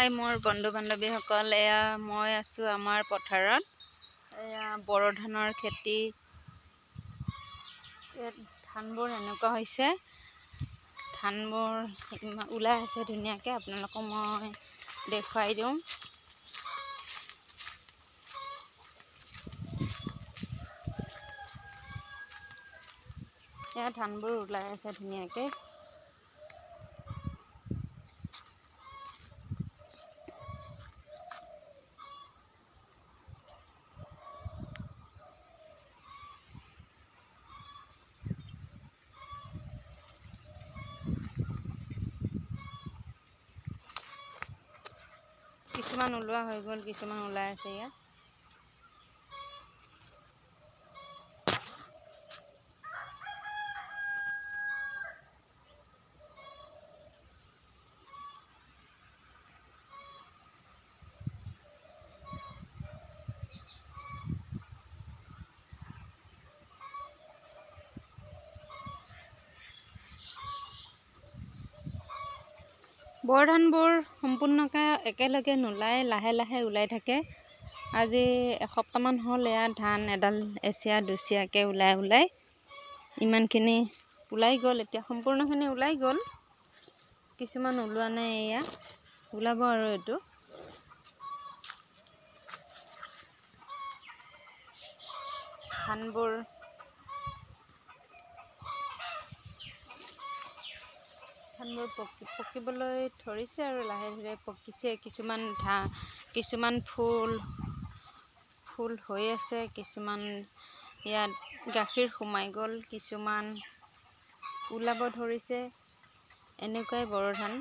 হাই মোৰ বন্ধু বান্ধৱীসকল এয়া মই আছোঁ আমাৰ পথাৰত এয়া বড়ো ধানৰ খেতি ধানবোৰ এনেকুৱা হৈছে ধানবোৰ ওলাই আছে ধুনীয়াকৈ আপোনালোকক মই দেখুৱাই দিওঁ এয়া ধানবোৰ ওলাই আছে ধুনীয়াকৈ কিছুমান ওলোৱা হৈ গ'ল কিছুমান ওলাই আছে ইয়াত বৰ ধানবোৰ সম্পূৰ্ণকৈ একেলগে নোলাই লাহে লাহে ওলাই থাকে আজি এসপ্তাহমান হ'ল এয়া ধান এডাল এচিয়া দুচিয়াকৈ ওলাই ওলাই ইমানখিনি ওলাই গ'ল এতিয়া সম্পূৰ্ণখিনি ওলাই গ'ল কিছুমান ওলোৱা নাই এয়া ওলাব আৰু এইটো ধানবোৰ ধানবোৰ পকি পকিবলৈ ধৰিছে আৰু লাহে ধীৰে পকিছে কিছুমান ধান কিছুমান ফুল ফুল হৈ আছে কিছুমান ইয়াত গাখীৰ সোমাই গ'ল কিছুমান ওলাব ধৰিছে এনেকুৱাই বড়ো ধান